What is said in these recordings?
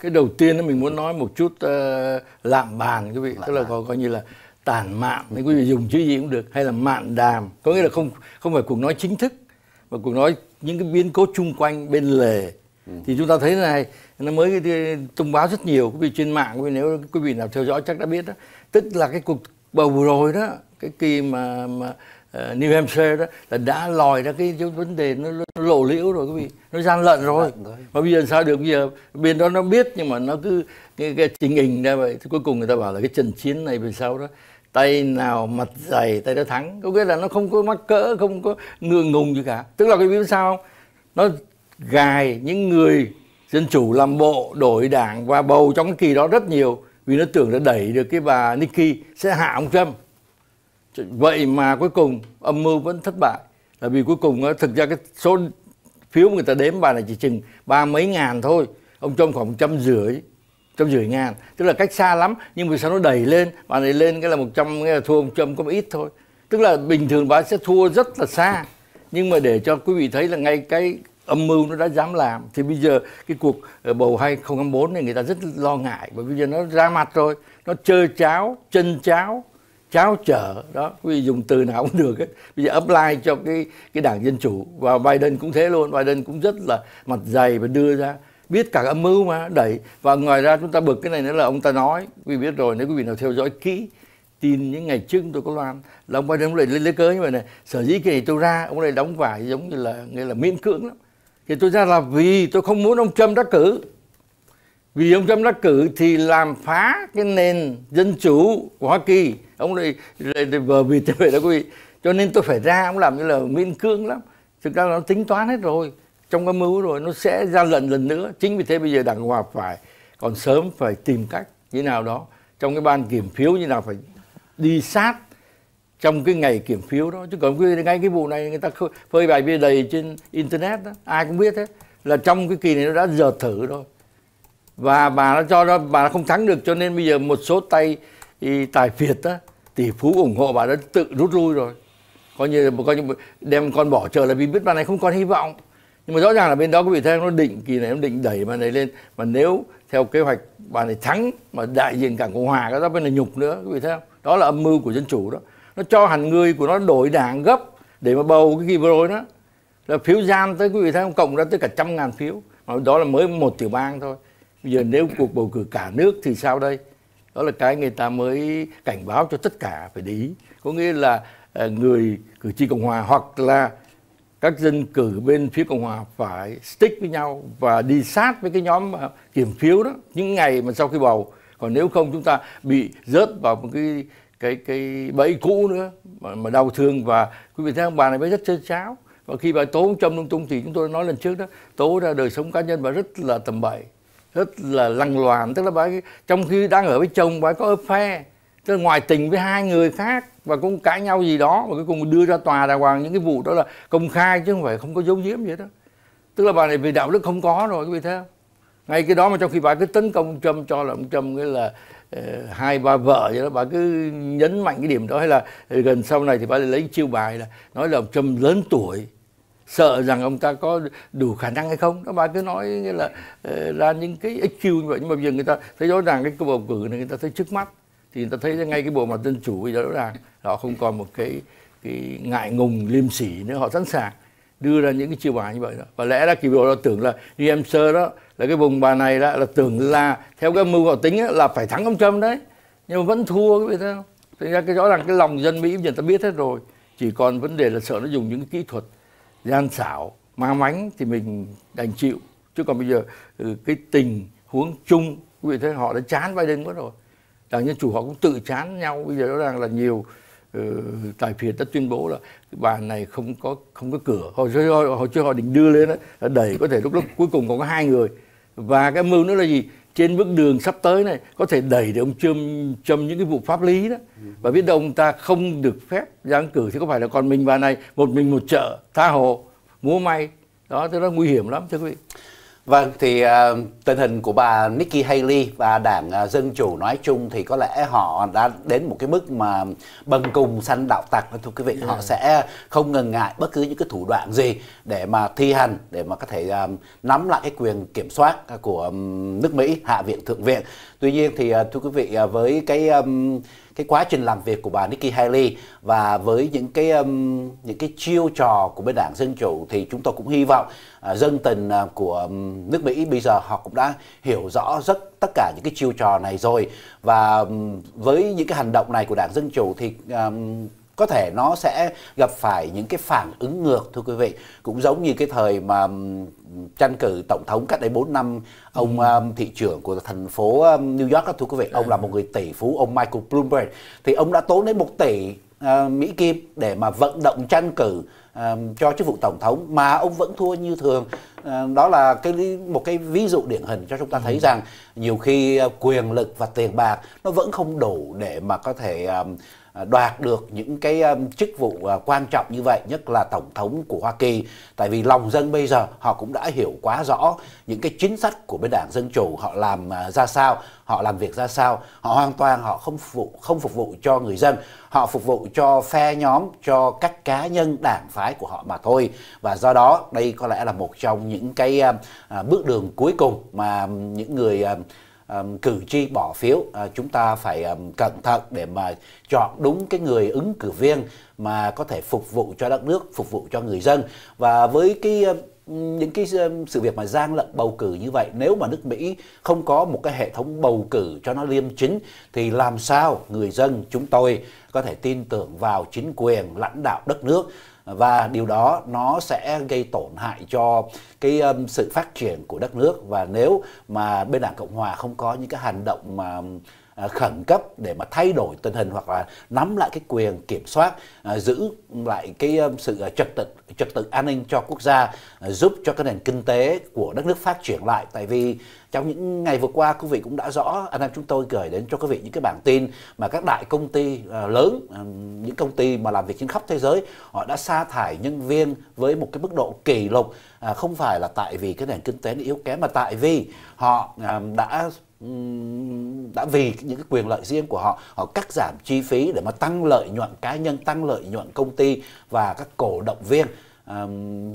cái đầu tiên mình muốn nói một chút uh, lạm bàn quý vị lạm tức là coi, coi như là tàn mạn nên quý vị dùng chữ gì cũng được hay là mạn đàm có nghĩa là không không phải cuộc nói chính thức mà cuộc nói những cái biến cố chung quanh bên lề ừ. thì chúng ta thấy này nó mới thông báo rất nhiều quý vị trên mạng quý vị nếu quý vị nào theo dõi chắc đã biết đó tức là cái cuộc bầu rồi đó cái kỳ mà mà Ờ, New Hampshire đó là đã lòi ra cái, cái vấn đề nó, nó lộ liễu rồi quý vị nó gian lận rồi mà bây giờ sao được bây giờ bên đó nó biết nhưng mà nó cứ cái, cái trình hình ra vậy thì cuối cùng người ta bảo là cái trận chiến này về sau đó tay nào mặt dày tay đó thắng có nghĩa là nó không có mắc cỡ không có ngượng ngùng gì cả tức là cái biết sao không? nó gài những người dân chủ làm bộ đổi đảng và bầu trong cái kỳ đó rất nhiều vì nó tưởng là đẩy được cái bà Nikki sẽ hạ ông Trump vậy mà cuối cùng âm mưu vẫn thất bại là vì cuối cùng thực ra cái số phiếu người ta đếm bà này chỉ chừng ba mấy ngàn thôi ông trump khoảng một trăm rưỡi trăm rưỡi ngàn tức là cách xa lắm nhưng mà sao nó đẩy lên bà này lên cái là một trăm là thua ông trump có một ít thôi tức là bình thường bà sẽ thua rất là xa nhưng mà để cho quý vị thấy là ngay cái âm mưu nó đã dám làm thì bây giờ cái cuộc ờ, bầu 2024 này người ta rất lo ngại bởi vì giờ nó ra mặt rồi nó chơi cháo chân cháo cháo trở đó quý vị dùng từ nào cũng được ấy. bây giờ apply cho cái cái đảng dân chủ và Biden cũng thế luôn Biden cũng rất là mặt dày và đưa ra biết cả âm mưu mà đẩy và ngoài ra chúng ta bực cái này nữa là ông ta nói quý vị biết rồi nếu quý vị nào theo dõi kỹ tin những ngày trước tôi có loan là ông Biden ông lại lên lấy cớ như vậy này sở dĩ cái này tôi ra ông này đóng vải giống như là nghĩa là miễn cưỡng lắm thì tôi ra là vì tôi không muốn ông Trump đắc cử vì ông Trump đắc cử thì làm phá cái nền dân chủ của Hoa Kỳ ông lại vờ vì thế vậy đó quý vị cho nên tôi phải ra ông làm như là miên cương lắm thực ra nó tính toán hết rồi trong cái mưu rồi nó sẽ ra lần lần nữa chính vì thế bây giờ đảng hòa phải còn sớm phải tìm cách như nào đó trong cái ban kiểm phiếu như nào phải đi sát trong cái ngày kiểm phiếu đó chứ còn cái, ngay cái vụ này người ta phơi bài bia đầy trên internet đó ai cũng biết hết là trong cái kỳ này nó đã giờ thử rồi và bà nó cho nó bà nó không thắng được cho nên bây giờ một số tay tài Việt á tỷ phú ủng hộ bà đã tự rút lui rồi coi như coi như đem con bỏ chờ là vì biết bà này không còn hy vọng nhưng mà rõ ràng là bên đó có vị thế nó định kỳ này nó định đẩy bà này lên mà nếu theo kế hoạch bà này thắng mà đại diện cảng cộng hòa cái đó bên này nhục nữa có vị thế không đó là âm mưu của dân chủ đó nó cho hẳn người của nó đổi đảng gấp để mà bầu cái kỳ vừa rồi đó là phiếu gian tới quý vị thấy không cộng ra tới cả trăm ngàn phiếu mà đó là mới một tiểu bang thôi bây giờ nếu cuộc bầu cử cả nước thì sao đây đó là cái người ta mới cảnh báo cho tất cả phải để ý có nghĩa là ờ, người cử tri cộng hòa hoặc là các dân cử bên phía cộng hòa phải stick với nhau và đi sát với cái nhóm ờ, kiểm phiếu đó những ngày mà sau khi bầu còn nếu không chúng ta bị rớt vào một cái cái cái bẫy cũ nữa mà, mà đau thương và quý vị thấy ông bà này mới rất chân cháo và khi bà tố ông lung tung thì chúng tôi đã nói lần trước đó tố ra đời sống cá nhân bà rất là tầm bậy rất là lằng loàn tức là bà ấy, trong khi đang ở với chồng bà ấy có ấp phe tức là ngoài tình với hai người khác và cũng cãi nhau gì đó và cuối cùng đưa ra tòa đàng hoàng những cái vụ đó là công khai chứ không phải không có dấu diếm gì đó tức là bà này vì đạo đức không có rồi quý vị thấy không ngay cái đó mà trong khi bà cứ tấn công ông cho là ông trump cái là uh, hai ba vợ vậy đó bà cứ nhấn mạnh cái điểm đó hay là ờ, gần sau này thì bà lại lấy chiêu bài là nói là ông trump lớn tuổi sợ rằng ông ta có đủ khả năng hay không đó bà cứ nói như là ờ, ra những cái ích như vậy nhưng mà bây giờ người ta thấy rõ ràng cái cuộc bầu cử này người ta thấy trước mắt thì người ta thấy ngay cái bộ mặt dân chủ bây giờ rõ ràng họ không còn một cái cái ngại ngùng liêm sỉ nữa họ sẵn sàng đưa ra những cái chiêu bài như vậy đó và lẽ ra kỳ bộ là tưởng là New Hampshire đó là cái vùng bà này đó là tưởng là theo cái mưu họ tính là phải thắng ông Trump đấy nhưng mà vẫn thua cái vậy sao thành ra cái rõ ràng cái lòng dân Mỹ bây giờ ta biết hết rồi chỉ còn vấn đề là sợ nó dùng những cái kỹ thuật gian xảo ma mánh thì mình đành chịu chứ còn bây giờ ừ, cái tình huống chung quý vị thấy họ đã chán Biden quá rồi đảng Dân Chủ họ cũng tự chán nhau bây giờ rõ ràng là nhiều uh, tài phiệt đã tuyên bố là bàn này không có không có cửa họ chưa họ, họ, chưa họ định đưa lên đó, đẩy có thể lúc lúc cuối cùng còn có hai người và cái mưu nữa là gì trên bước đường sắp tới này có thể đẩy được ông Trump trong những cái vụ pháp lý đó và biết đâu ông ta không được phép giáng cử thì có phải là còn mình bà này một mình một chợ tha hồ múa may đó thế nó nguy hiểm lắm thưa quý vị Vâng, thì uh, tình hình của bà Nikki Haley và đảng uh, Dân Chủ nói chung thì có lẽ họ đã đến một cái mức mà bần cùng săn đạo tặc thưa quý vị. Yeah. Họ sẽ không ngần ngại bất cứ những cái thủ đoạn gì để mà thi hành, để mà có thể uh, nắm lại cái quyền kiểm soát của um, nước Mỹ, Hạ viện, Thượng viện. Tuy nhiên thì uh, thưa quý vị, uh, với cái... Um, cái quá trình làm việc của bà Nikki Haley và với những cái um, những cái chiêu trò của bên đảng dân chủ thì chúng tôi cũng hy vọng uh, dân tình uh, của um, nước Mỹ bây giờ họ cũng đã hiểu rõ rất tất cả những cái chiêu trò này rồi và um, với những cái hành động này của đảng dân chủ thì um, có thể nó sẽ gặp phải những cái phản ứng ngược thưa quý vị cũng giống như cái thời mà tranh cử tổng thống cách đây 4 năm ông ừ. um, thị trưởng của thành phố New York đó thưa quý vị ông dạ. là một người tỷ phú ông Michael Bloomberg thì ông đã tốn đến một tỷ uh, Mỹ Kim để mà vận động tranh cử uh, cho chức vụ tổng thống mà ông vẫn thua như thường uh, đó là cái một cái ví dụ điển hình cho chúng ta thấy ừ. rằng nhiều khi ờ, quyền lực và tiền bạc nó vẫn không đủ để mà có thể uh, À, đoạt được những cái um, chức vụ à, quan trọng như vậy nhất là tổng thống của Hoa Kỳ tại vì lòng dân bây giờ họ cũng đã hiểu quá rõ những cái chính sách của bên đảng dân chủ họ làm à, ra sao họ làm việc ra sao họ hoàn toàn họ không phục vụ không phục vụ cho người dân họ phục vụ cho phe nhóm cho các cá nhân đảng phái của họ mà thôi và do đó đây có lẽ là một trong những cái um, bước đường cuối cùng mà um, những người um, cử tri bỏ phiếu à, chúng ta phải um, cẩn thận để mà chọn đúng cái người ứng cử viên mà có thể phục vụ cho đất nước phục vụ cho người dân và với cái um, những cái sự việc mà gian lận bầu cử như vậy nếu mà nước Mỹ không có một cái hệ thống bầu cử cho nó liêm chính thì làm sao người dân chúng tôi có thể tin tưởng vào chính quyền lãnh đạo đất nước và điều đó nó sẽ gây tổn hại cho cái um, sự phát triển của đất nước và nếu mà bên đảng cộng hòa không có những cái hành động mà um, à, khẩn cấp để mà thay đổi tình hình hoặc là nắm lại cái quyền kiểm soát à, giữ lại cái um, sự à, trật tự trật tự an ninh cho quốc gia giúp cho cái nền kinh tế của đất nước phát triển lại tại vì trong những ngày vừa qua quý vị cũng đã rõ anh em chúng tôi gửi đến cho quý vị những cái bản tin mà các đại công ty à, lớn à, những công ty mà làm việc trên khắp thế giới họ đã sa thải nhân viên với một cái mức độ kỷ lục à, không phải là tại vì cái nền kinh tế yếu kém mà tại vì họ đã đã vì những cái quyền lợi riêng của họ họ cắt giảm chi phí để mà tăng lợi nhuận cá nhân tăng lợi nhuận công ty và các cổ động viên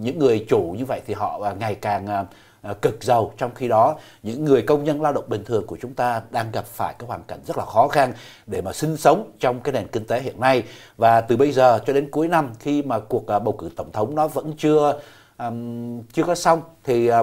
những người chủ như vậy thì họ ngày càng À, cực giàu trong khi đó những người công nhân lao động bình thường của chúng ta đang gặp phải cái hoàn cảnh rất là khó khăn để mà sinh sống trong cái nền kinh tế hiện nay và từ bây giờ cho đến cuối năm khi mà cuộc à, bầu cử tổng thống nó vẫn chưa um, chưa có xong thì uh,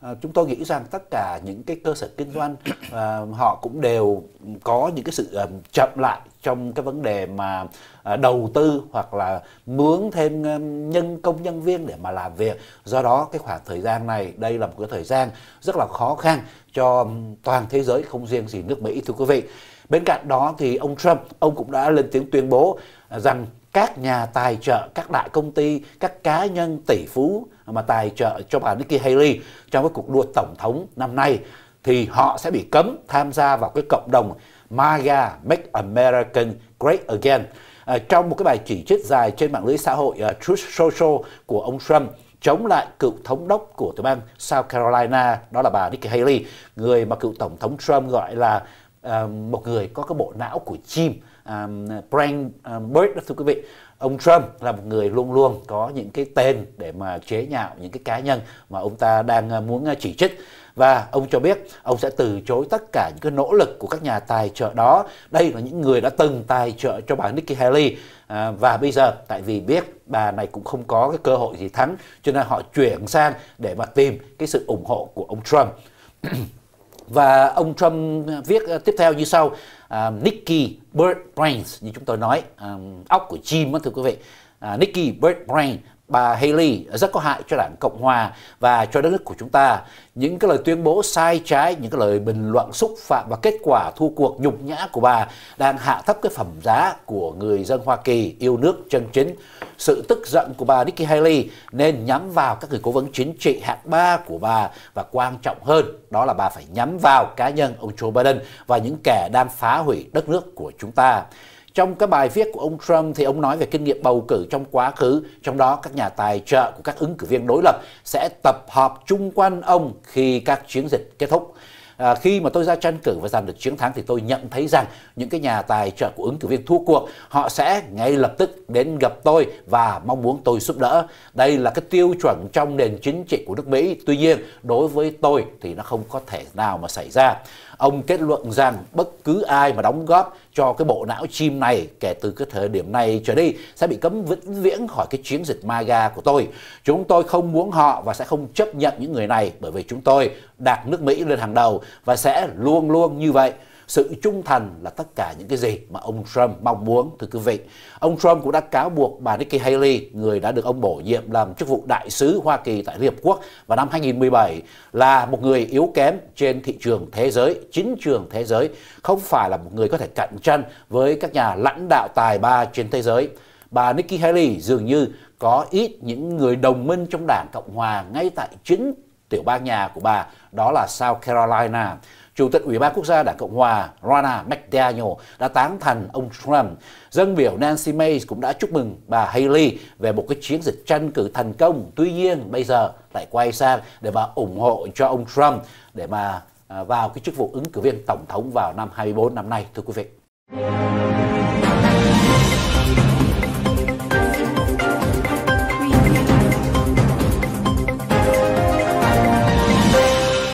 Ờ, chúng tôi nghĩ rằng tất cả những cái cơ sở kinh doanh à, họ cũng đều có những cái sự à, chậm lại trong cái vấn đề mà à, đầu tư hoặc là mướn thêm à, nhân công nhân viên để mà làm việc do đó cái khoảng thời gian này đây là một cái thời gian rất là khó khăn cho toàn thế giới không riêng gì nước Mỹ thưa quý vị bên cạnh đó thì ông Trump ông cũng đã lên tiếng tuyên bố rằng các nhà tài trợ, các đại công ty, các cá nhân tỷ phú mà tài trợ cho bà Nikki Haley trong cái cuộc đua tổng thống năm nay thì họ sẽ bị cấm tham gia vào cái cộng đồng MAGA Make American Great Again. À, trong một cái bài chỉ trích dài trên mạng lưới xã hội uh, Truth Social của ông Trump chống lại cựu thống đốc của tiểu bang South Carolina đó là bà Nikki Haley, người mà cựu tổng thống Trump gọi là uh, một người có cái bộ não của chim um, Frank um, Bird đó thưa quý vị ông Trump là một người luôn luôn có những cái tên để mà chế nhạo những cái cá nhân mà ông ta đang uh, muốn uh, chỉ trích và ông cho biết ông sẽ từ chối tất cả những cái nỗ lực của các nhà tài trợ đó đây là những người đã từng tài trợ cho bà Nikki Haley à, và bây giờ tại vì biết bà này cũng không có cái cơ hội gì thắng cho nên họ chuyển sang để mà tìm cái sự ủng hộ của ông Trump và ông Trump viết tiếp theo như sau um, Nicky Bird Brains như chúng tôi nói um, ờ, óc của chim đó thưa quý vị À, Nikki Brain bà Haley rất có hại cho đảng Cộng Hòa và cho đất nước của chúng ta. Những cái lời tuyên bố sai trái, những cái lời bình luận xúc phạm và kết quả thu cuộc nhục nhã của bà đang hạ thấp cái phẩm giá của người dân Hoa Kỳ yêu nước chân chính. Sự tức giận của bà Nikki Haley nên nhắm vào các người cố vấn chính trị hạng ba của bà và quan trọng hơn đó là bà phải nhắm vào cá nhân ông Joe Biden và những kẻ đang phá hủy đất nước của chúng ta. Trong cái bài viết của ông Trump thì ông nói về kinh nghiệm bầu cử trong quá khứ, trong đó các nhà tài trợ của các ứng cử viên đối lập sẽ tập hợp chung quanh ông khi các chiến dịch kết thúc. À, khi mà tôi ra tranh cử và giành được chiến thắng thì tôi nhận thấy rằng những cái nhà tài trợ của ứng cử viên thua cuộc họ sẽ ngay lập tức đến gặp tôi và mong muốn tôi giúp đỡ. Đây là cái tiêu chuẩn trong nền chính trị của nước Mỹ. Tuy nhiên đối với tôi thì nó không có thể nào mà xảy ra. Ông kết luận rằng bất cứ ai mà đóng góp cho cái bộ não chim này kể từ cái thời điểm này trở đi sẽ bị cấm vĩnh viễn khỏi cái chiến dịch MAGA của tôi. Chúng tôi không muốn họ và sẽ không chấp nhận những người này bởi vì chúng tôi đặt nước Mỹ lên hàng đầu và sẽ luôn luôn như vậy sự trung thành là tất cả những cái gì mà ông Trump mong muốn thưa quý vị. Ông Trump cũng đã cáo buộc bà Nikki Haley, người đã được ông bổ nhiệm làm chức vụ đại sứ Hoa Kỳ tại Liên Hợp Quốc vào năm 2017 là một người yếu kém trên thị trường thế giới, chính trường thế giới, không phải là một người có thể cạnh tranh với các nhà lãnh đạo tài ba trên thế giới. Bà Nikki Haley dường như có ít những người đồng minh trong đảng Cộng Hòa ngay tại chính tiểu bang nhà của bà, đó là South Carolina. Chủ tịch Ủy ban Quốc gia Đảng Cộng hòa Rana McDaniel đã tán thành ông Trump. Dân biểu Nancy May cũng đã chúc mừng bà Haley về một cái chiến dịch tranh cử thành công. Tuy nhiên bây giờ lại quay sang để mà ủng hộ cho ông Trump để mà à, vào cái chức vụ ứng cử viên tổng thống vào năm 24 năm nay thưa quý vị.